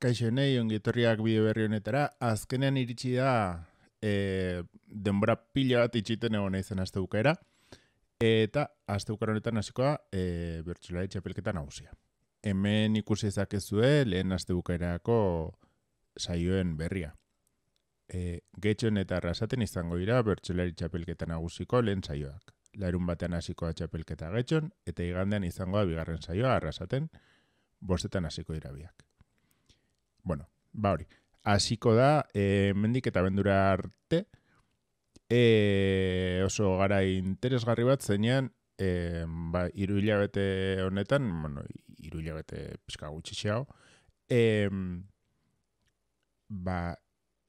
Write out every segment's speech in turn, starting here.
Kaixo nei ongi etorriak bideo berri honetara. Azkenean iritsi da e, denbora pila bat itxiten egon naizen astebukera eta astebukera honetan hasikoa eh bertsolari nagusia. Hemen ikusi ezakezue lehen astebukerako saioen berria. Eh getxon eta arrasaten izango dira bertsolari txapelketa nagusiko lehen saioak. Larun batean hasikoa txapelketa getxon eta igandean izangoa bigarren saioa arrasaten bostetan hasiko dira biak bueno, ba hori. Aziko da, eh, mendik eta bendura arte, eh, oso gara interesgarri bat, zeinean, e, ba, iru hilabete honetan, bueno, iru hilabete peska e, ba,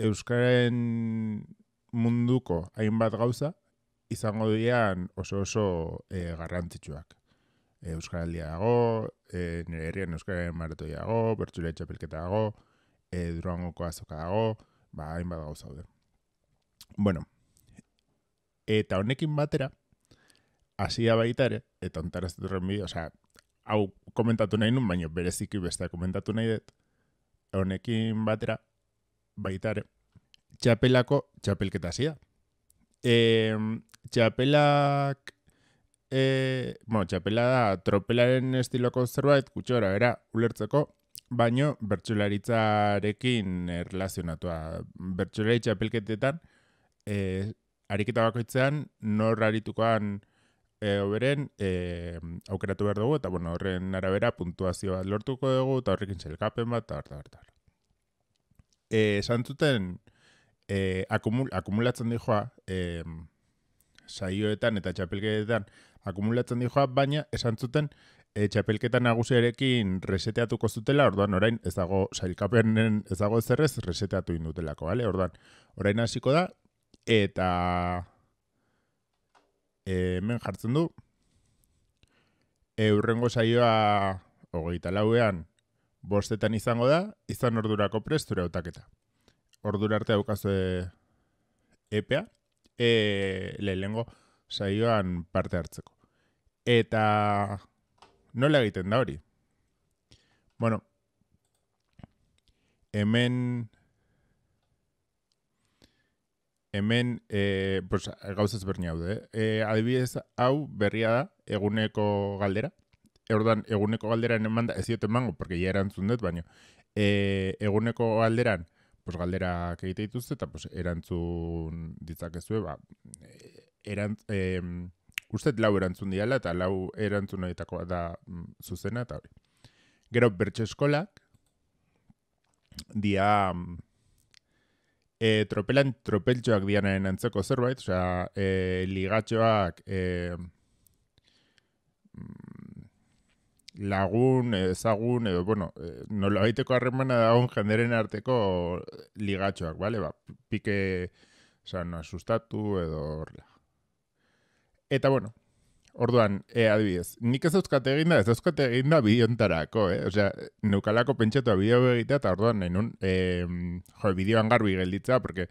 Euskaren munduko hainbat gauza, izango dian oso oso e, garrantzitsuak. Euskaldia dago, e, nire herrian Euskaldia maratu dago, bertu lehetxe dago, e, azoka ba, hain gauza Bueno, eta honekin batera, hasia baitare, ere, eta ontara ez duren bide, hau komentatu nahi nun, baina bereziki beste komentatu nahi dut, honekin batera, baita ere, txapelako txapelketa hasia. txapelak eh, bueno, txapela da tropelaren estiloko zerbait, kutsora era, ulertzeko, baino bertsularitzarekin erlazionatua. Bertsularitza apelketetan, eh, ariketa bakoitzean, nor aritukoan eh, oberen, eh, aukeratu behar dugu, eta bueno, horren arabera puntuazioa lortuko dugu, eta horrekin zelkapen bat, eta harta. hartar. Eh, santuten eh, akumul, akumulatzen dihoa eh, saioetan eta txapelketetan akumulatzen dihoa, baina esan zuten e, txapelketa nagusiarekin reseteatuko zutela, orduan orain ez dago sailkapenen ez dago zerrez reseteatu indutelako, bale? Orduan, orain hasiko da, eta e, hemen jartzen du, eurrengo saioa hogeita lauean bostetan izango da, izan ordurako prestura utaketa. Ordura arte haukazu eh, epea, e, lehenengo saioan parte hartzeko. Eta nola egiten da hori? Bueno, hemen... Hemen, e, pues, gauz ez eh? E, adibidez, hau berria da, eguneko galdera. E, eguneko galderan eman da, ez porque ya erantzun dut, baina. E, eguneko galderan, pues, galderak egite dituzte, eta pues, erantzun ditzakezue, ba, erantz, e, lau erantzun diala, eta lau erantzun horietako da mm, zuzena, eta hori. Gero, bertxe eskolak, dia mm, e, tropelan tropeltxoak dianaren antzeko zerbait, osea, e, ligatxoak, eh lagun, ezagun, edo, bueno, eh, nola baiteko harremana dagoen jenderen arteko ligatxoak, bale, ba, pike, oza, no, asustatu, edo, orla. Eta, bueno, orduan, e, adibidez, nik ez euskate egin ez euskate egin da bideontarako, eh? Osea, neukalako pentsetua bideo egitea, eta orduan, nahi nun, e, jo, bideoan garbi gelditza, porque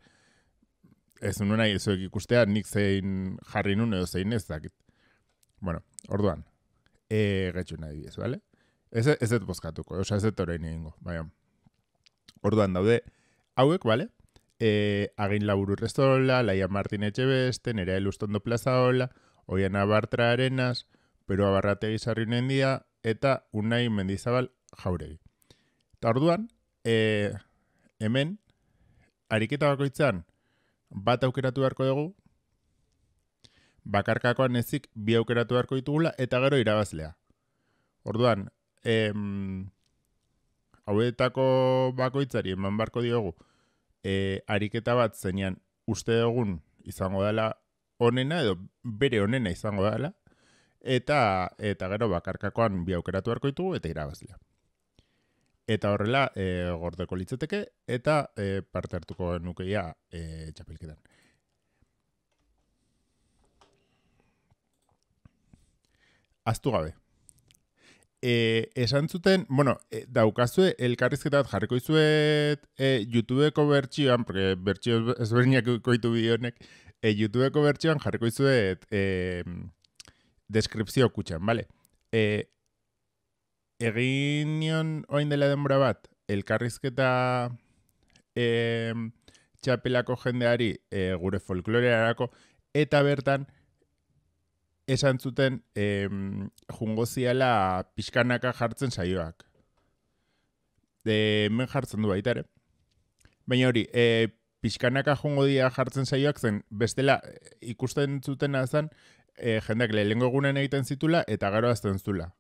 ez nuen nahi ikustea, nik zein jarri nun edo zein ez dakit. Bueno, orduan, e, nahi bale? Ez, ez ez bozkatuko, oza, ez ez orain egingo, bai. Orduan daude, hauek, bale? E, eh, agin laburu restola, Laia Martin beste, Nerea Elustondo Plaza Oian Abartra Arenas, Pero Abarrate Gizarri Nendia, eta Unai Mendizabal Jauregi. Eta orduan, e, hemen, ariketa bakoitzan, bat aukeratu beharko dugu, bakarkakoan ezik bi aukeratu beharko ditugula eta gero irabazlea. Orduan, em, hauetako bakoitzari eman barko diogu, e, ariketa bat zenian uste dugun izango dela onena edo bere onena izango dela, Eta eta gero bakarkakoan bi aukeratu ditugu eta irabazlea. Eta horrela, e, gordeko litzeteke, eta e, parte hartuko nukeia e, aztu gabe. E, esan zuten, bueno, e, daukazue elkarrizketa bat jarriko izuet e, YouTubeko bertxioan, porque bertsio ezberdinak koitu bideonek, e, YouTubeko bertxioan jarriko izuet e, deskripzio kutxan, bale? E, egin nion oin dela denbora bat, elkarrizketa e, txapelako jendeari e, gure folklorearako, eta bertan, esan zuten em, jungo ziala pixkanaka jartzen saioak. De, men jartzen du baita ere. Baina hori, e, pixkanaka jungo dia jartzen saioak zen, bestela e, ikusten zuten azan, e, jendak lehengo egunen egiten zitula eta gero azten zula.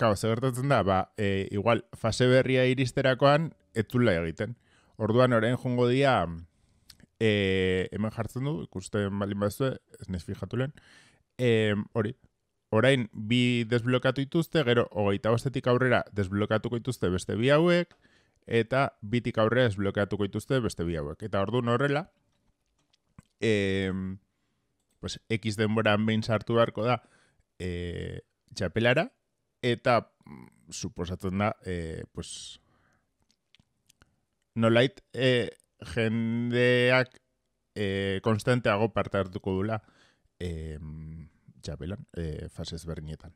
Kau, zebertatzen da, ba, e, igual, fase berria iristerakoan, ez egiten. Orduan orain jungo dia... E, hemen jartzen du, ikusten balin bat ez nez hori, orain bi desblokatu dituzte, gero hogeita bostetik aurrera desblokatuko dituzte beste bi hauek, eta bitik aurrera desblokatuko dituzte beste bi hauek. Eta ordu horrela, eh, pues, X denbora behin sartu beharko da eh, txapelara, eta mm, suposatzen da, eh, pues, nolait eh, jendeak eh, konstanteago parte hartuko dula e, txapelan, e, eh, fasez berdinetan.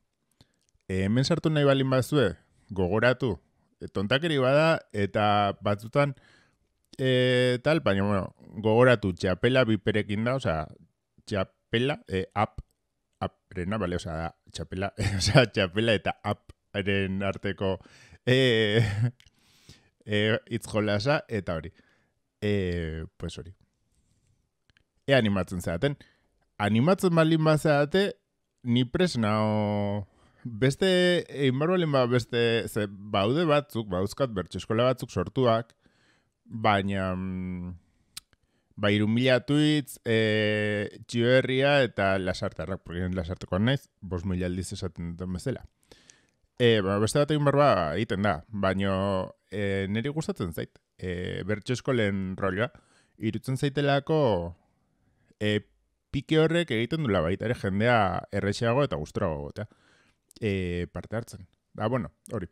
E, eh, hemen sartu nahi balin bazue, gogoratu, e, tontakeri bada, eta batzutan, e, tal, baina, bueno, gogoratu, txapela biperekin da, osea, txapela, e, ap, aprena, bale, osea, txapela, osea, txapela eta aparen arteko, e, e, eta hori. E, pues hori. E animatzen zaten, animatzen balin bazeate, ni presnao... Beste, egin barba lehen ba, beste, ze, baude batzuk, bauzkat, bertso eskola batzuk sortuak, baina, mm, ba, irumila tuitz, e, eta lasartarrak, porgen lasarteko naiz, bos mila aldiz esaten duten bezala. E, ba, beste bat egin barba, egiten da, baina, e, niri gustatzen zait, e, bertso eskolen rolloa, irutzen zaitelako, e, pike horrek egiten dula baita ere jendea erreseago eta guztrago gotea e, parte hartzen. Ba, bueno, hori.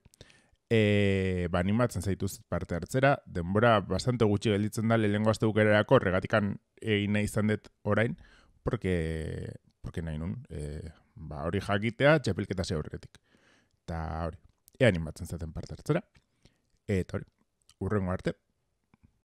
E, ba, animatzen zaituz parte hartzera, denbora bastante gutxi gelditzen da lehen goazte bukererako, regatikan egin nahi izan dut orain, porque, porque nahi nun, e, ba, hori jakitea, txapelketa ze horretik. Eta hori, ea animatzen zaten parte hartzera. Eta hori, urrengo arte.